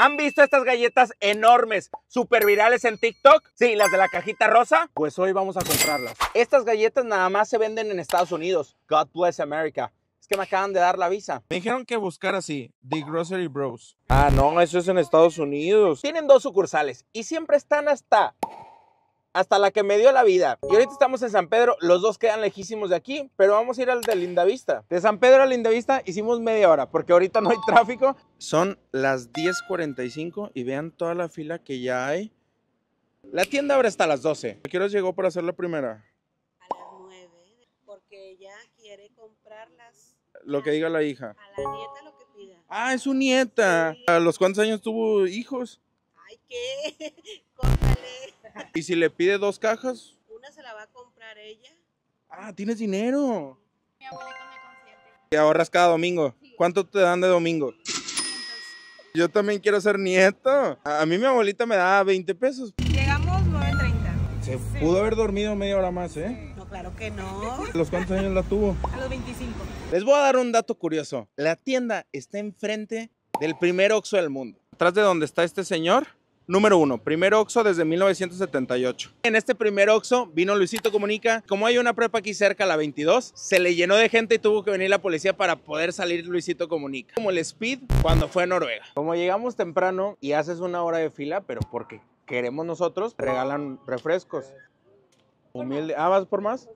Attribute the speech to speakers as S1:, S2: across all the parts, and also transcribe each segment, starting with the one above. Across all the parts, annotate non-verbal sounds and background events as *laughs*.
S1: ¿Han visto estas galletas enormes, super virales en TikTok? Sí, las de la cajita rosa. Pues hoy vamos a comprarlas. Estas galletas nada más se venden en Estados Unidos. God bless America. Es que me acaban de dar la visa. Me dijeron que buscar así, The Grocery Bros. Ah, no, eso es en Estados Unidos. Tienen dos sucursales y siempre están hasta hasta la que me dio la vida. Y ahorita estamos en San Pedro, los dos quedan lejísimos de aquí, pero vamos a ir al de Lindavista. De San Pedro a Lindavista hicimos media hora, porque ahorita no hay tráfico. Son las 10.45 y vean toda la fila que ya hay. La tienda abre hasta las 12. ¿A qué hora llegó para hacer la primera? A las 9, porque ya quiere comprar Lo que diga la hija. A la nieta lo que pida. Ah, es su nieta. ¿A los cuántos años tuvo hijos? Ay, ¿qué? ¿Y si le pide dos cajas? Una se la va a comprar ella. Ah, tienes dinero. Mi abuelita me consiente. ¿Y ahorras cada domingo? ¿Cuánto te dan de domingo? Yo también quiero ser nieto. A mí mi abuelita me da 20 pesos. Llegamos 9.30. Se pudo haber dormido media hora más, ¿eh? No, claro que no. los cuántos años la tuvo? A los 25. Les voy a dar un dato curioso. La tienda está enfrente del primer Oxxo del mundo. Atrás de donde está este señor, Número uno, primer Oxxo desde 1978. En este primer Oxxo vino Luisito Comunica. Como hay una prepa aquí cerca, la 22, se le llenó de gente y tuvo que venir la policía para poder salir Luisito Comunica. Como el Speed cuando fue a Noruega. Como llegamos temprano y haces una hora de fila, pero porque queremos nosotros, regalan refrescos. Humilde. Ah, ¿vas por más?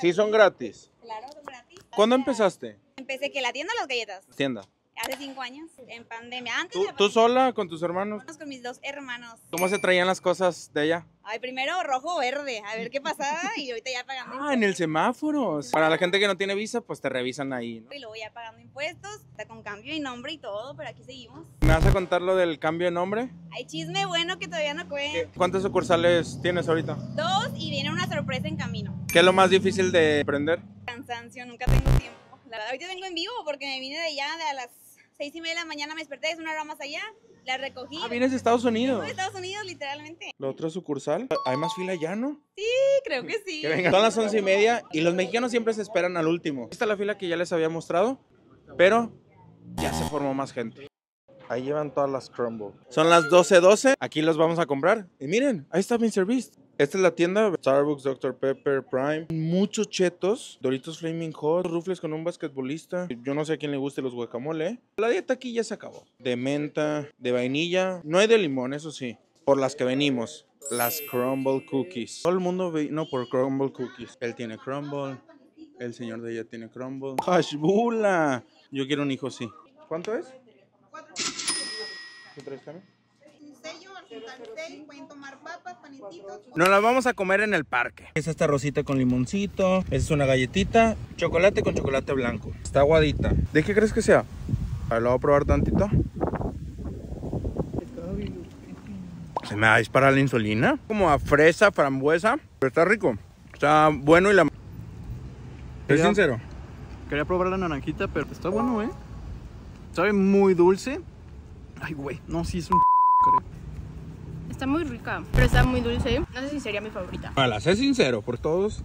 S1: Sí, son gratis. Claro, son gratis. ¿Cuándo empezaste? Empecé que la tienda o las galletas. Tienda hace cinco años, en pandemia. ¿Tú, ¿Tú, sola con tus hermanos? Con mis dos hermanos. ¿Cómo se traían las cosas de allá? Ay, primero rojo o verde, a ver qué pasaba y ahorita ya pagando. Ah, en el semáforo. Para la gente que no tiene visa, pues te revisan ahí, ¿no? Y luego ya pagando impuestos, está con cambio de nombre y todo, pero aquí seguimos. ¿Me vas a contar lo del cambio de nombre? Hay chisme bueno que todavía no cuento. ¿Cuántas sucursales tienes ahorita? Dos y viene una sorpresa en camino. ¿Qué es lo más difícil de aprender? Cansancio, nunca tengo tiempo. La verdad, ahorita vengo en vivo porque me vine de allá de a las seis y media de la mañana me desperté, es una hora más allá, la recogí. Ah, vienes de Estados Unidos. de Estados Unidos, literalmente. ¿La otra sucursal? ¿Hay más fila ya, no? Sí, creo que sí. Que Son las once y media y los mexicanos siempre se esperan al último. Esta es la fila que ya les había mostrado, pero ya se formó más gente. Ahí llevan todas las crumble. Son las 12.12. 12. Aquí los vamos a comprar. Y miren, ahí está Mr. Beast. Esta es la tienda, Starbucks, Dr. Pepper, Prime, muchos chetos, Doritos Flaming Hot, rufles con un basquetbolista, yo no sé a quién le guste los guacamole. La dieta aquí ya se acabó, de menta, de vainilla, no hay de limón, eso sí, por las que venimos, las crumble cookies. Todo el mundo vino por crumble cookies, él tiene crumble, el señor de ella tiene crumble. ¡Hashbula! Yo quiero un hijo, sí. ¿Cuánto es? ¿Qué traes también? No, las vamos a comer en el parque. Es esta rosita con limoncito, esa es una galletita, chocolate con chocolate blanco. Está aguadita. ¿De qué crees que sea? A ver, lo voy a probar tantito. Se me va a disparar la insulina. Como a fresa, frambuesa. Pero está rico. Está bueno y la... Es sincero. Quería probar la naranjita, pero está bueno, ¿eh? Sabe muy dulce. Ay, güey. No, sí es un está muy rica, pero está muy dulce. No sé si sería mi favorita. Para ser sincero, por todos,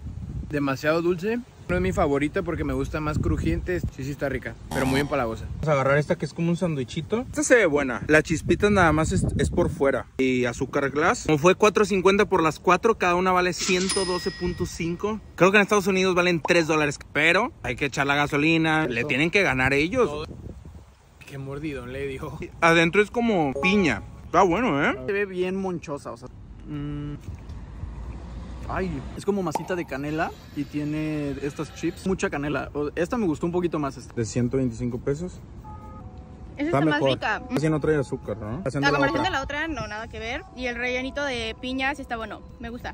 S1: demasiado dulce. No es mi favorita porque me gusta más crujientes Sí, sí está rica, pero muy empalagosa. Vamos a agarrar esta que es como un sandwichito. Esta se ve buena. La chispita nada más es, por fuera. Y azúcar glass. Como fue 4.50 por las 4, cada una vale 112.5. Creo que en Estados Unidos valen 3 dólares. Pero hay que echar la gasolina. Le tienen que ganar ellos. Qué mordidón le dio. Adentro es como piña. Está bueno, ¿eh? Se ve bien monchosa, o sea... Mmm... Ay, es como masita de canela y tiene estas chips. Mucha canela. Esta me gustó un poquito más. De 125 pesos. Esa está, más rica. no trae azúcar, ¿no? la comparación de la otra, no, nada que ver. Y el rellenito de piñas está bueno. Me gusta.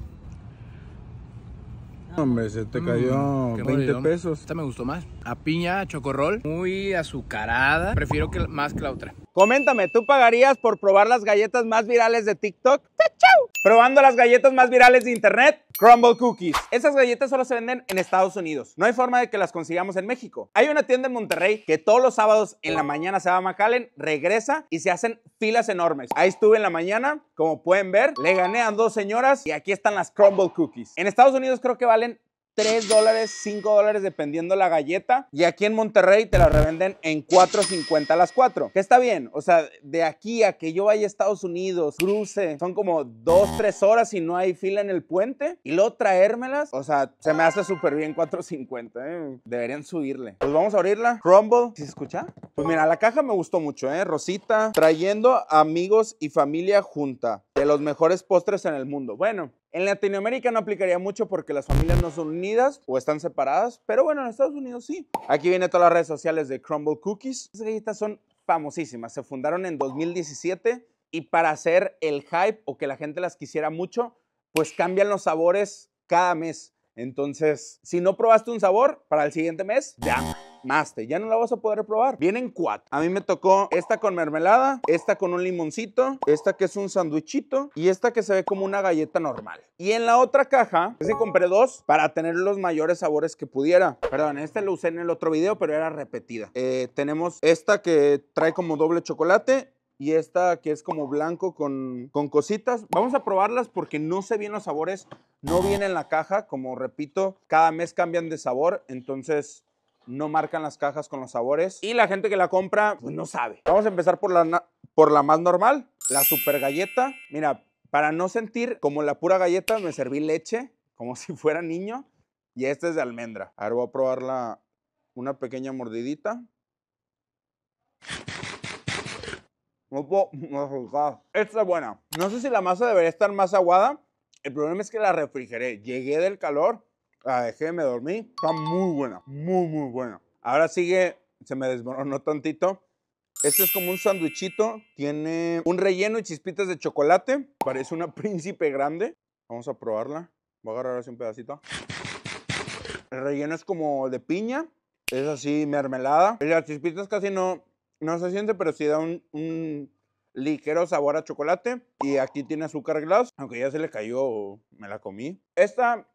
S1: Hombre, se te cayó 20 mm, pesos. Esta me gustó más. A piña, chocorrol, muy azucarada. Prefiero que más que la otra. Coméntame, ¿tú pagarías por probar las galletas más virales de TikTok? ¡Chao! Probando las galletas más virales de internet, Crumble Cookies. Esas galletas solo se venden en Estados Unidos. No hay forma de que las consigamos en México. Hay una tienda en Monterrey que todos los sábados en la mañana se va a McAllen, regresa y se hacen filas enormes. Ahí estuve en la mañana, como pueden ver, le gané a dos señoras y aquí están las Crumble Cookies. En Estados Unidos creo que valen 3 dólares, 5 dólares dependiendo la galleta. Y aquí en Monterrey te la revenden en 4.50 las 4. Que está bien. O sea, de aquí a que yo vaya a Estados Unidos, cruce, son como 2, 3 horas y no hay fila en el puente. Y luego traérmelas. O sea, se me hace súper bien 4.50. ¿eh? Deberían subirle. Pues vamos a abrirla. Crumble. ¿Sí se escucha? Pues mira, la caja me gustó mucho, ¿eh? Rosita. Trayendo amigos y familia junta. De los mejores postres en el mundo. Bueno, en Latinoamérica no aplicaría mucho porque las familias no son unidas o están separadas, pero bueno, en Estados Unidos sí. Aquí viene todas las redes sociales de Crumble Cookies. Estas galletas son famosísimas, se fundaron en 2017 y para hacer el hype o que la gente las quisiera mucho, pues cambian los sabores cada mes. Entonces, si no probaste un sabor, para el siguiente mes, ya maste. Ya no la vas a poder probar. Vienen cuatro. A mí me tocó esta con mermelada, esta con un limoncito, esta que es un sandwichito y esta que se ve como una galleta normal. Y en la otra caja, se compré dos para tener los mayores sabores que pudiera. Perdón, esta la usé en el otro video, pero era repetida. Eh, tenemos esta que trae como doble chocolate, y esta que es como blanco con, con, cositas. Vamos a probarlas porque no sé bien los sabores, no vienen en la caja, como repito, cada mes cambian de sabor, entonces no marcan las cajas con los sabores y la gente que la compra pues, no sabe. Vamos a empezar por la, por la más normal, la super galleta. Mira, para no sentir como la pura galleta me serví leche, como *laughs* si fuera niño, y esta es de almendra. Ahora voy a probarla una pequeña mordidita. No puedo... Esta es buena. No sé si la masa debería estar más aguada. El problema es que la refrigeré. Llegué del calor la ah, dejé, me dormí. Está muy buena, muy, muy buena. Ahora sigue, se me desmoronó tantito. Este es como un sandwichito, Tiene un relleno y chispitas de chocolate. Parece una *laughs* príncipe grande. Vamos a probarla. Voy a agarrar así un pedacito. El relleno es como de piña. Es así, mermelada. las chispitas casi no, no se siente, pero sí da un, un ligero sabor a chocolate. Y aquí tiene azúcar glass, aunque ya se le cayó, me la comí. Esta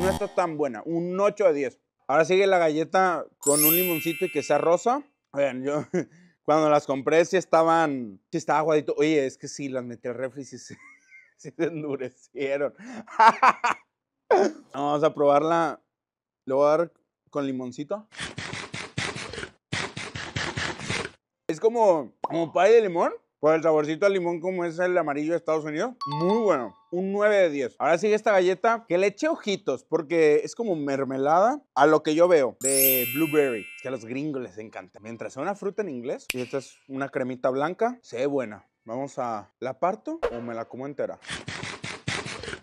S1: no está tan buena. Un 8 de 10. Ahora sigue la galleta con un limoncito y que sea rosa. Oigan, yo *laughs* cuando las compré sí estaban, si estaba aguadito. Oye, es que sí, las metí al refri y *laughs* se endurecieron. *laughs* Vamos a probarla. Le voy a dar con limoncito. Es como, como pay de limón. Por el saborcito al limón como es el amarillo de Estados Unidos. Muy bueno. Un 9 de 10. Ahora sigue esta galleta que le eché ojitos porque es como mermelada a lo que yo veo de blueberry. que a los gringos les encanta. Mientras sea una fruta en inglés y esta es una cremita blanca, se ve buena. Vamos a... ¿La parto o me la como entera?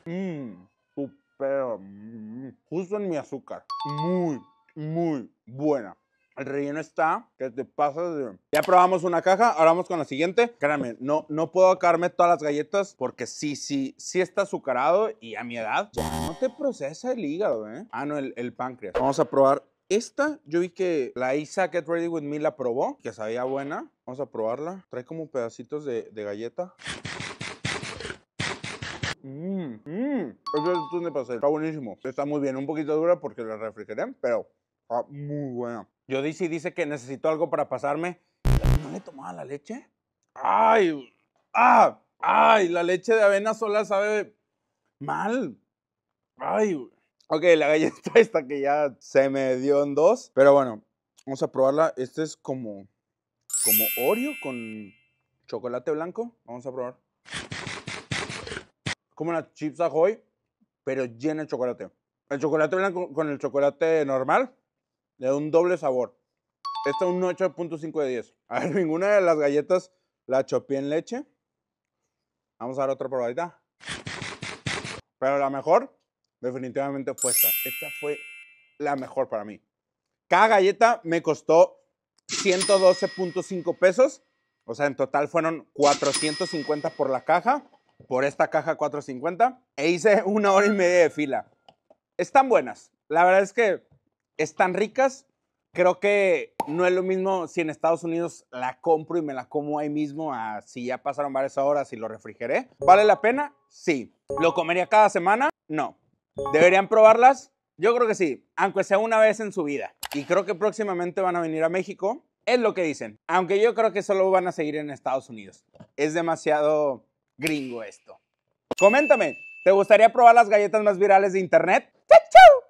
S1: Mmm, super. Mm, justo en mi azúcar. Muy, muy buena. El relleno está, que te pasa? Ya probamos una caja, ahora vamos con la siguiente. Créanme, no, no puedo acabarme todas las galletas porque sí, sí, sí está azucarado y a mi edad ya no te procesa el hígado, ¿eh? Ah, no, el, el páncreas. Vamos a probar esta. Yo vi que la Isa Get Ready With Me la probó, que sabía buena. Vamos a probarla. Trae como pedacitos de, galleta. Mmm, mmm. Eso es un de Está buenísimo. Está muy bien. Un poquito dura porque la refrigeré, pero Ah, muy buena. Yo dice dice que necesito algo para pasarme. ¿No le tomaba la leche? ¡Ay! ¡Ah! ¡Ay! La leche de avena sola sabe mal. ¡Ay! Ok, la galleta *laughs* esta que ya se me dio en dos. Pero bueno, vamos a probarla. Este es como, como Oreo con chocolate blanco. Vamos a probar. Como una chips Ahoy, pero llena de chocolate. El chocolate blanco con el chocolate normal le da un doble sabor. Esta un 8.5 de 10. *laughs* A ver, ninguna de las galletas la chopé en leche. Vamos a dar otra probadita. Pero la mejor, definitivamente fue esta. Esta fue la mejor para mí. Cada galleta me costó 112.5 pesos. O sea, en total fueron 450 por la caja. Por esta caja 450. E hice una hora y media de fila. Están buenas. La verdad es que están ricas. Creo que no es lo mismo si en Estados Unidos la compro y me la como ahí mismo a ah, si ya pasaron varias horas y lo refrigeré. ¿Vale la pena? Sí. ¿Lo comería cada semana? No. ¿Deberían probarlas? Yo creo que sí, aunque sea una vez en su vida. Y creo que próximamente van a venir a México. Es lo que dicen. Aunque yo creo que solo van a seguir en Estados Unidos. Es demasiado gringo esto. Coméntame, ¿te gustaría probar las galletas más virales de internet? ¡Chau,